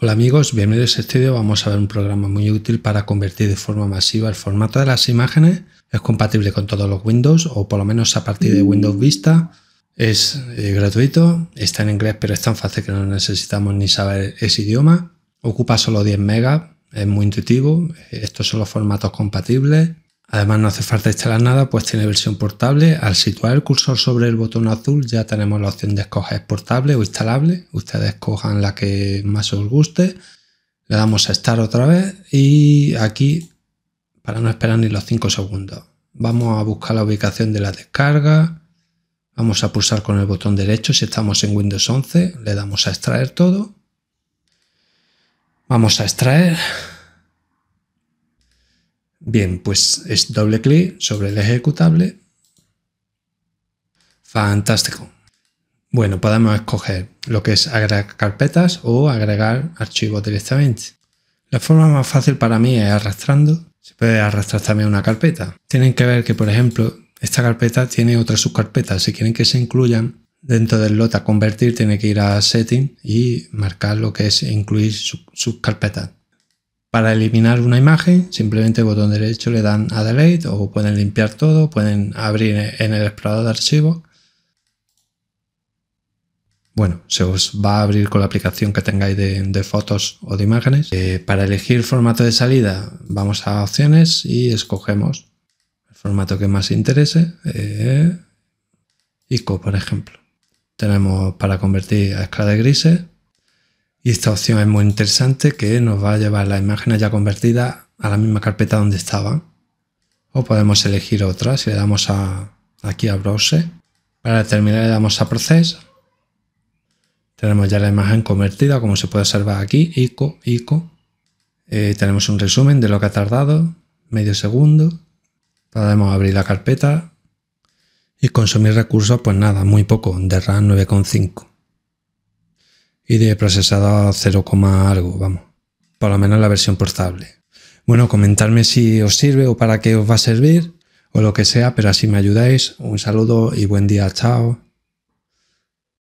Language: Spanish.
Hola amigos, bienvenidos a este vídeo. Vamos a ver un programa muy útil para convertir de forma masiva el formato de las imágenes. Es compatible con todos los Windows o por lo menos a partir de Windows Vista. Es eh, gratuito, está en inglés pero es tan fácil que no necesitamos ni saber ese idioma. Ocupa solo 10 megas, es muy intuitivo. Estos son los formatos compatibles. Además no hace falta instalar nada, pues tiene versión portable. Al situar el cursor sobre el botón azul ya tenemos la opción de escoger portable o instalable. Ustedes cojan la que más os guste. Le damos a estar otra vez y aquí, para no esperar ni los 5 segundos, vamos a buscar la ubicación de la descarga. Vamos a pulsar con el botón derecho si estamos en Windows 11. Le damos a extraer todo. Vamos a extraer. Bien, pues es doble clic sobre el ejecutable. Fantástico. Bueno, podemos escoger lo que es agregar carpetas o agregar archivos directamente. La forma más fácil para mí es arrastrando. Se puede arrastrar también una carpeta. Tienen que ver que, por ejemplo, esta carpeta tiene otras subcarpetas. Si quieren que se incluyan dentro del lote a convertir, tiene que ir a setting y marcar lo que es incluir subcarpetas. Para eliminar una imagen, simplemente botón derecho le dan a Delete o pueden limpiar todo, pueden abrir en el explorador de archivos. Bueno, se os va a abrir con la aplicación que tengáis de, fotos o de imágenes. Eh, para elegir formato de salida, vamos a opciones y escogemos el formato que más interese. ICO, eh, por ejemplo. Tenemos para convertir a escala de grises, y esta opción es muy interesante que nos va a llevar la imagen ya convertida a la misma carpeta donde estaba. O podemos elegir otra si le damos a, aquí a Browser. Para terminar le damos a Process. Tenemos ya la imagen convertida como se puede observar aquí, ICO, ICO. Eh, tenemos un resumen de lo que ha tardado, medio segundo. Podemos abrir la carpeta y consumir recursos, pues nada, muy poco, de RAM 9,5 y de procesado 0, algo, vamos. Por lo menos la versión portable. Bueno, comentarme si os sirve o para qué os va a servir o lo que sea, pero así me ayudáis. Un saludo y buen día, chao.